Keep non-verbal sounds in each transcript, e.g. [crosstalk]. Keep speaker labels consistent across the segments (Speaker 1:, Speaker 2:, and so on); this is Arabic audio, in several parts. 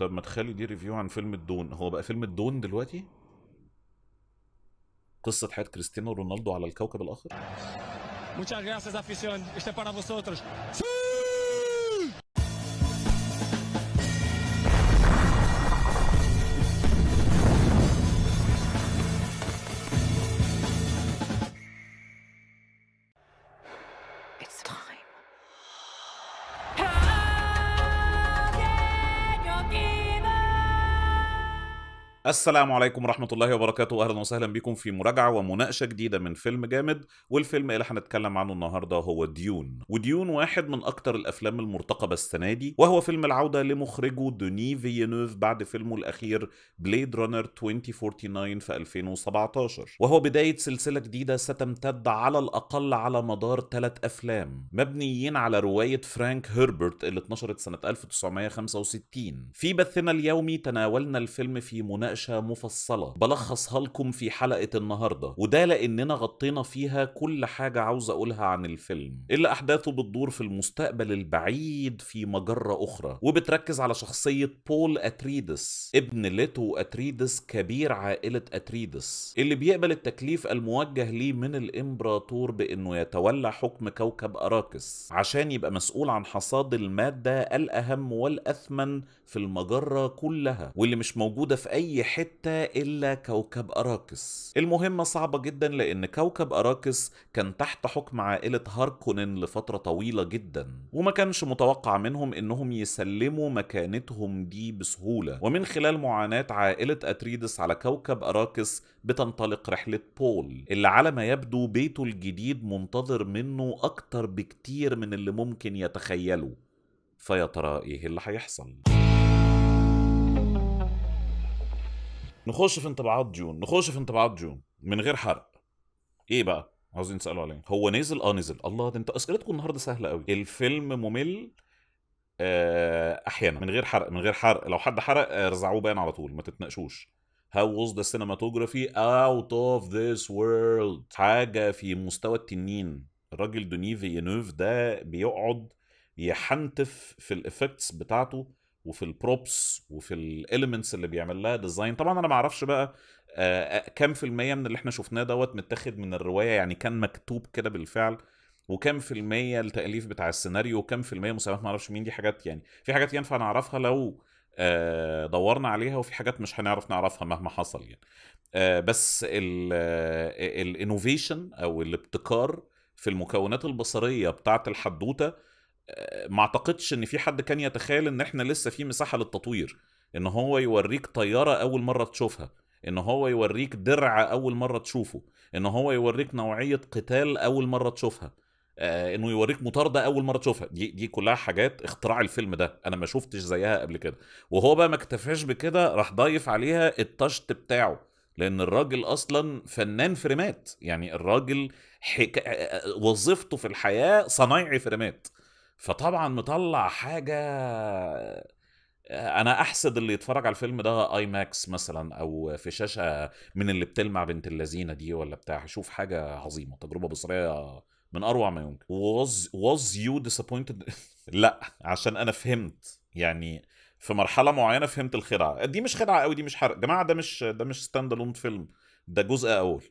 Speaker 1: طب ما تخلي دي ريفيو عن فيلم الدون هو بقى فيلم الدون دلوقتي قصة حياة كريستيانو رونالدو على الكوكب الآخر Muchas gracias afición, este para vosotros. ¡Sí! السلام عليكم ورحمة الله وبركاته أهلا وسهلا بكم في مراجعة ومناقشة جديدة من فيلم جامد والفيلم اللي هنتكلم عنه النهاردة هو ديون وديون واحد من أكتر الأفلام المرتقبة السنة دي وهو فيلم العودة لمخرجه دوني فيينوف بعد فيلمه الأخير بليد رانر 2049 في 2017 وهو بداية سلسلة جديدة ستمتد على الأقل على مدار ثلاث أفلام مبنيين على رواية فرانك هربرت اللي اتنشرت سنة 1965 في بثنا اليومي تناولنا الفيلم في مناقشة مناقشه مفصله بلخصها لكم في حلقه النهارده وده لاننا غطينا فيها كل حاجه عاوز اقولها عن الفيلم إيه اللي احداثه بتدور في المستقبل البعيد في مجره اخرى وبتركز على شخصيه بول اتريدس ابن ليتو اتريدس كبير عائله اتريدس اللي بيقبل التكليف الموجه ليه من الامبراطور بانه يتولى حكم كوكب اراكس عشان يبقى مسؤول عن حصاد الماده الاهم والاثمن في المجره كلها واللي مش موجوده في اي حتة إلا كوكب أراكس المهمة صعبة جدا لأن كوكب أراكس كان تحت حكم عائلة هاركونن لفترة طويلة جدا وما كانش متوقع منهم إنهم يسلموا مكانتهم دي بسهولة ومن خلال معاناة عائلة أتريدس على كوكب أراكس بتنطلق رحلة بول اللي على ما يبدو بيته الجديد منتظر منه أكتر بكتير من اللي ممكن يتخيله فيا ترى إيه اللي هيحصل؟ نخش في انطباعات جون نخش في انطباعات جون من غير حرق ايه بقى عاوزين نساله عليه هو نزل اه نزل الله ده انت اسئلتكم النهارده سهله قوي الفيلم ممل آه احيانا من غير حرق من غير حرق لو حد حرق آه، رزعوه بان على طول ما تتناقشوش هاو was ذا سينماتوجرافي اوت اوف ذيس وورلد حاجة في مستوى التنين الراجل دوني فينوف ده بيقعد يحنتف في الافكتس بتاعته وفي البروبس وفي الاليمنتس اللي بيعمل لها ديزاين طبعا انا ما اعرفش بقى آه، آه، كم في الميه من اللي احنا شفناه دوت متاخد من الروايه يعني كان مكتوب كده بالفعل وكم في الميه التاليف بتاع السيناريو وكم في الميه مساهمات ما اعرفش مين دي حاجات يعني في حاجات ينفع نعرفها لو آه، دورنا عليها وفي حاجات مش هنعرف نعرفها مهما حصل يعني بس الانوفيشن او الابتكار في المكونات البصريه بتاعه الحدوته ما اعتقدش ان في حد كان يتخيل ان احنا لسه في مساحه للتطوير ان هو يوريك طياره اول مره تشوفها ان هو يوريك درع اول مره تشوفه ان هو يوريك نوعيه قتال اول مره تشوفها آه، انه يوريك مطارده اول مره تشوفها دي دي كلها حاجات اختراع الفيلم ده انا ما شفتش زيها قبل كده وهو بقى ما اكتفاش بكده راح ضايف عليها التشت بتاعه لان الراجل اصلا فنان فريمات يعني الراجل حك... آه، آه، وظيفته في الحياه صنايعي فريمات فطبعا مطلع حاجه انا احسد اللي يتفرج على الفيلم ده اي ماكس مثلا او في شاشه من اللي بتلمع بنت اللذينه دي ولا بتاع شوف حاجه عظيمه تجربه بصريه من اروع ما يمكن was was you disappointed [laughs] لا عشان انا فهمت يعني في مرحله معينه فهمت الخدعه دي مش خدعه قوي دي مش حرق جماعه ده مش ده مش ستاند الون فيلم ده جزء اول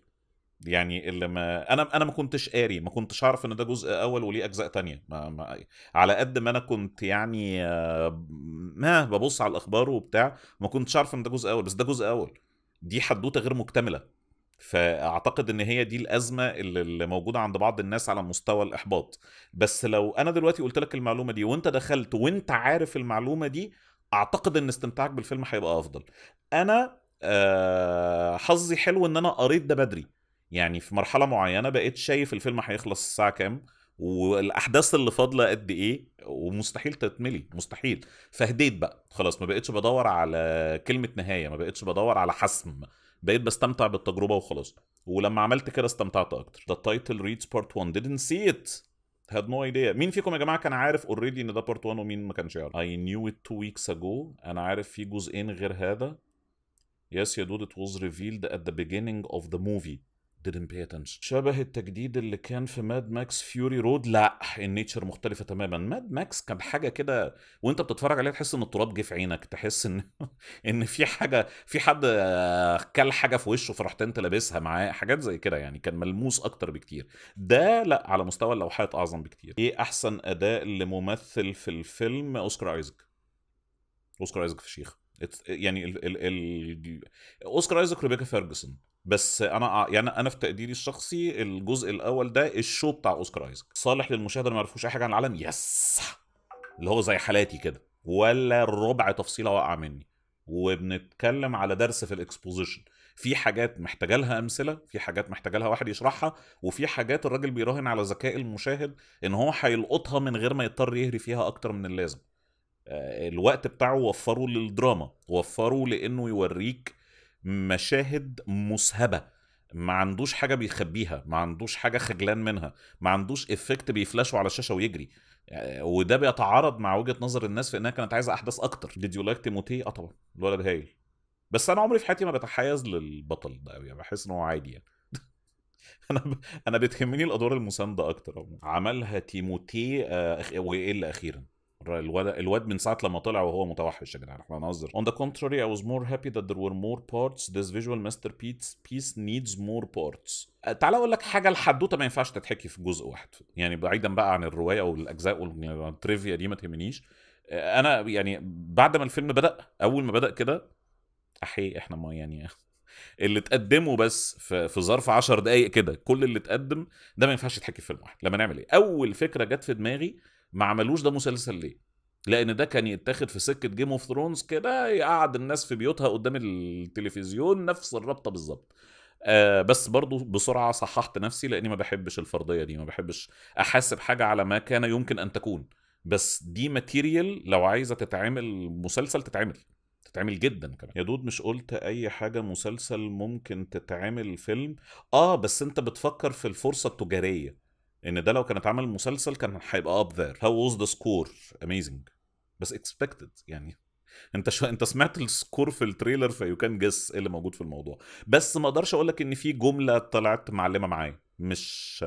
Speaker 1: يعني اللي ما انا انا ما كنتش قاري ما كنتش اعرف ان ده جزء اول وليه اجزاء تانية ما... ما... على قد ما انا كنت يعني ما آه، آه، ببص على الاخبار وبتاع ما كنتش اعرف ان ده جزء اول بس ده جزء اول دي حدوته غير مكتمله فاعتقد ان هي دي الازمه اللي موجوده عند بعض الناس على مستوى الاحباط بس لو انا دلوقتي قلت لك المعلومه دي وانت دخلت وانت عارف المعلومه دي اعتقد ان استمتاعك بالفيلم هيبقى افضل انا آه، حظي حلو ان انا قريت ده بدري يعني في مرحله معينه بقيت شايف الفيلم هيخلص الساعه كام والاحداث اللي فاضله قد ايه ومستحيل تتملي مستحيل فهديت بقى خلاص ما بقتش بدور على كلمه نهايه ما بقتش بدور على حسم بقيت بستمتع بالتجربه وخلاص ولما عملت كده استمتعت اكتر ده تايتل ريدز بارت 1 didn't see it had no idea مين فيكم يا جماعه كان عارف اوريدي ان ده بارت 1 ومين ما كانش يعرف اي نيو ات تو ويكس اجو انا عارف في جزئين غير هذا يس يا دود ات ووز ريفيلد ات ذا beginning اوف ذا موفي didn't pay attention شبه التجديد اللي كان في ماد ماكس فيوري رود لا النيتشر مختلفه تماما ماد ماكس كان حاجه كده وانت بتتفرج عليها تحس ان التراب جه في عينك تحس ان [laughs] ان في حاجه في حد كل حاجه في وشه فرحت انت لابسها معاه حاجات زي كده يعني كان ملموس اكتر بكتير ده لا على مستوى اللوحات اعظم بكتير ايه احسن اداء لممثل في الفيلم اوسكار ايزك اوسكار ايزك فشيخ يعني ال ال ال اوسكار ايزاك ريبيكا فيرجسون بس انا يعني انا في تقديري الشخصي الجزء الاول ده الشو بتاع اوسكار ايزاك صالح للمشاهده اللي ما يعرفوش اي حاجه عن العالم يس اللي هو زي حالاتي كده ولا الربع تفصيله واقعه مني وبنتكلم على درس في الاكسبوزيشن في حاجات محتاجه لها امثله في حاجات محتاجه لها واحد يشرحها وفي حاجات الراجل بيراهن على ذكاء المشاهد ان هو هيلقطها من غير ما يضطر يهري فيها اكتر من اللازم آه، الوقت بتاعه وفره للدراما وفره لانه يوريك مشاهد مسهبه ما عندوش حاجه بيخبيها ما عندوش حاجه خجلان منها ما عندوش افكت بيفلاشوا على الشاشه ويجري آه، وده بيتعارض مع وجهه نظر الناس في انها كانت عايزه احداث اكتر ديد يو لايك تيموتي اه طبعا الولد هايل بس انا عمري في حياتي ما بتحيز للبطل ده يعني بحس ان هو عادي يعني [laughs] انا ب... انا بتهمني الادوار المسانده اكتر عملها تيموتي آه... وايه اخيرا الواد الواد من ساعه لما طلع وهو متوحش يا جدعان احنا بنهزر on the contrary I was more happy that there were more parts this visual masterpiece piece needs more parts أه، تعالى اقول لك حاجه الحدوته ما ينفعش تتحكي في جزء واحد يعني بعيدا بقى عن الروايه والاجزاء والتريفيا يعني دي ما تهمنيش أه، انا يعني بعد ما الفيلم بدا اول ما بدا كده احي احنا ما يعني [laughs] اللي اتقدمه بس في, في ظرف 10 دقائق كده كل اللي اتقدم ده ما ينفعش يتحكي في فيلم واحد لما نعمل ايه اول فكره جت في دماغي ما عملوش ده مسلسل ليه لان ده كان يتاخد في سكه جيم اوف ثرونز كده يقعد الناس في بيوتها قدام التلفزيون نفس الرابطه بالظبط آه بس برضو بسرعه صححت نفسي لاني ما بحبش الفرضيه دي ما بحبش احاسب حاجه على ما كان يمكن ان تكون بس دي ماتيريال لو عايزه تتعمل مسلسل تتعمل تتعمل جدا كمان يا دود مش قلت اي حاجه مسلسل ممكن تتعمل فيلم اه بس انت بتفكر في الفرصه التجاريه ان ده لو كان اتعمل مسلسل كان هيبقى اب ذير هاو واز ذا سكور اميزنج بس اكسبكتد يعني انت شو... انت سمعت السكور في التريلر فيو كان جس ايه اللي موجود في الموضوع بس ما اقدرش اقول لك ان في جمله طلعت معلمه معايا مش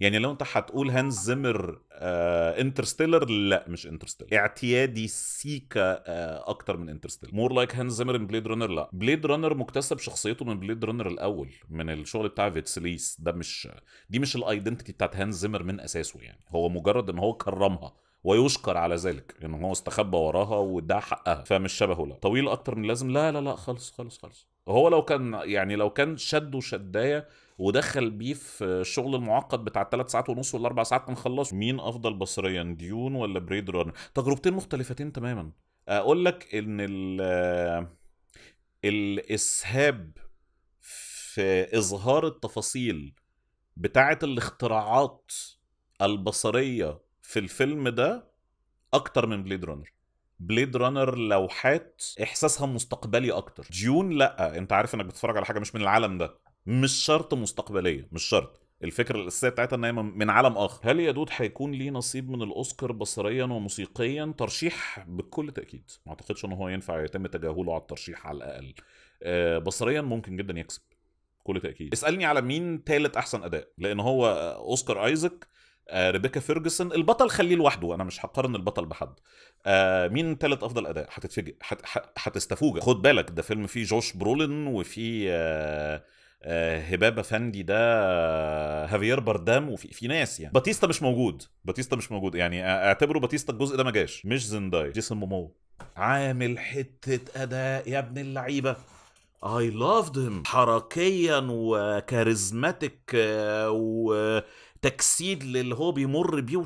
Speaker 1: يعني لو انت هتقول هانز زمر آه انترستيلر لا مش انترستيلر اعتيادي سيكا آه اكتر من انترستيلر مور لايك هانز زمر ان بليد رانر لا بليد رانر مكتسب شخصيته من بليد رانر الاول من الشغل بتاع فيتسليس ده مش دي مش الايدنتيتي بتاعت هانز زمر من اساسه يعني هو مجرد ان هو كرمها ويشكر على ذلك ان هو استخبى وراها وادعى حقها فمش شبهه لا طويل اكتر من لازم لا لا لا خالص خالص خالص هو لو كان يعني لو كان شده شدايه ودخل بيه في الشغل المعقد بتاع الثلاث ساعات ونص والاربع ساعات نخلص مين افضل بصريا ديون ولا بريد رانر تجربتين مختلفتين تماما اقول لك ان الـ الاسهاب في اظهار التفاصيل بتاعه الاختراعات البصريه في الفيلم ده اكتر من بليد رانر بليد رانر لوحات احساسها مستقبلي اكتر ديون لا انت عارف انك بتتفرج على حاجه مش من العالم ده مش شرط مستقبليه مش شرط الفكره الاساسيه بتاعتها ان هي من عالم اخر هل يا دود هيكون ليه نصيب من الاوسكار بصريا وموسيقيا ترشيح بكل تاكيد ما اعتقدش ان هو ينفع يتم تجاهله على الترشيح على الاقل آه، بصريا ممكن جدا يكسب بكل تاكيد اسالني على مين ثالث احسن اداء لان هو اوسكار ايزك آه، ريبيكا فيرجسون البطل خليه لوحده انا مش هقارن البطل بحد آه، مين ثالث افضل اداء هتتفاجئ هتستفوجئ خد بالك ده فيلم فيه جوش برولن وفيه هبابه آه هباب افندي ده آه، هافير بردام وفي في ناس يعني باتيستا مش موجود باتيستا مش موجود يعني اعتبروا باتيستا الجزء ده ما جاش مش زنداي جيسون مومو عامل حته اداء يا ابن اللعيبه اي لافد هيم حركيا وكاريزماتيك و تجسيد للي هو بيمر بيه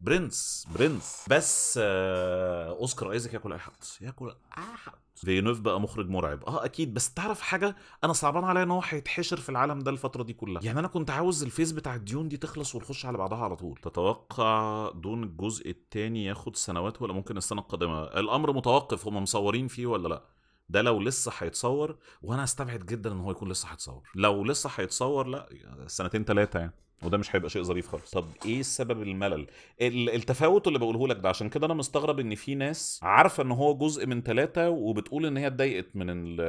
Speaker 1: برنس برنس بس آه اوسكار ايزك ياكل اي حد ياكل اي حد فينوف بقى مخرج مرعب اه اكيد بس تعرف حاجه انا صعبان عليا ان هو هيتحشر في العالم ده الفتره دي كلها يعني انا كنت عاوز الفيز بتاع ديون دي تخلص ونخش على بعضها على طول تتوقع دون الجزء الثاني ياخد سنوات ولا ممكن السنه القادمه الامر متوقف هم مصورين فيه ولا لا ده لو لسه هيتصور وانا استبعد جدا ان هو يكون لسه هيتصور لو لسه هيتصور لا سنتين ثلاثه يعني وده مش هيبقى شيء ظريف خالص طب ايه سبب الملل التفاوت اللي بقوله لك ده عشان كده انا مستغرب ان في ناس عارفه ان هو جزء من ثلاثه وبتقول ان هي اتضايقت من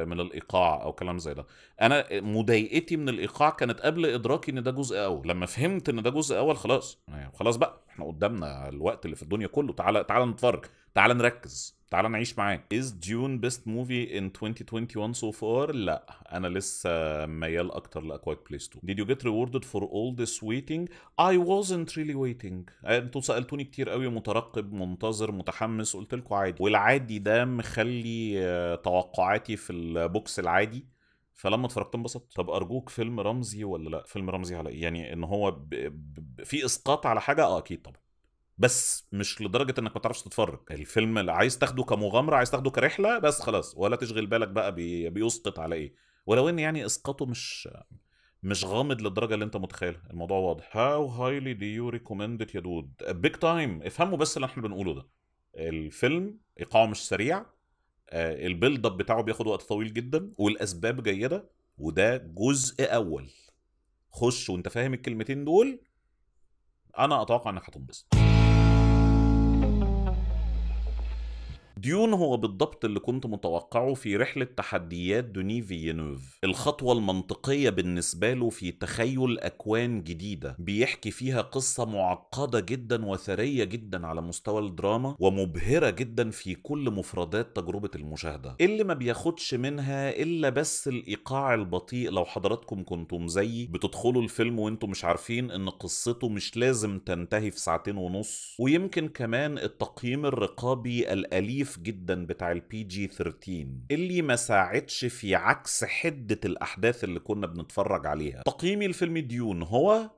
Speaker 1: من الايقاع او كلام زي ده انا مضايقتي من الايقاع كانت قبل ادراكي ان ده جزء اول لما فهمت ان ده جزء اول خلاص يعني خلاص بقى احنا قدامنا الوقت اللي في الدنيا كله تعالى تعالى نتفرج تعالى نركز تعال نعيش معاك از ديون بيست موفي ان 2021 سو فار لا انا لسه ميال اكتر لاكوايت بليس 2 did you get rewarded for all this waiting I wasn't really waiting انتوا سالتوني كتير قوي مترقب منتظر متحمس قلت لكم عادي والعادي ده مخلي آه، توقعاتي في البوكس العادي فلما اتفرجت انبسطت طب ارجوك فيلم رمزي ولا لا فيلم رمزي على ايه يعني ان هو ب... ب... في اسقاط على حاجه اه اكيد طبعا بس مش لدرجه انك ما تعرفش تتفرج الفيلم اللي عايز تاخده كمغامره عايز تاخده كرحله بس خلاص ولا تشغل بالك بقى بي... بيسقط على ايه ولو ان يعني اسقاطه مش مش غامض للدرجه اللي انت متخيلها الموضوع واضح هاو هايلي دو يو ريكومندد يا دود بيج تايم افهموا بس اللي احنا بنقوله ده الفيلم ايقاعه مش سريع آه، البيلد اب بتاعه بياخد وقت طويل جدا والاسباب جيده وده جزء اول خش وانت فاهم الكلمتين دول انا اتوقع انك هتنبسط ديون هو بالضبط اللي كنت متوقعه في رحلة تحديات دوني فيينوف الخطوة المنطقية بالنسبة له في تخيل أكوان جديدة بيحكي فيها قصة معقدة جدا وثرية جدا على مستوى الدراما ومبهرة جدا في كل مفردات تجربة المشاهدة اللي ما بياخدش منها إلا بس الإيقاع البطيء لو حضراتكم كنتم زيي بتدخلوا الفيلم وانتم مش عارفين إن قصته مش لازم تنتهي في ساعتين ونص ويمكن كمان التقييم الرقابي الأليف ضعيف جدا بتاع البي جي 13 اللي ما ساعدش في عكس حدة الأحداث اللي كنا بنتفرج عليها تقييمي لفيلم ديون هو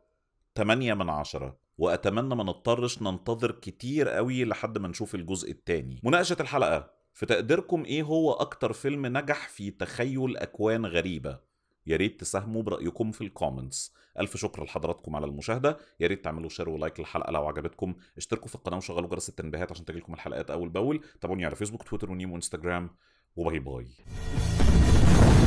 Speaker 1: 8 من 10 وأتمنى ما نضطرش ننتظر كتير قوي لحد ما نشوف الجزء الثاني مناقشة الحلقة في تقديركم ايه هو اكتر فيلم نجح في تخيل اكوان غريبه ياريت تساهموا برايكم في الكومنتس الف شكر لحضراتكم على المشاهده ياريت تعملوا شير ولايك للحلقه لو عجبتكم اشتركوا في القناه وشغلوا جرس التنبيهات عشان تجيلكم الحلقات اول باول تابعوني على فيسبوك تويتر ونيم وانستجرام وباي باي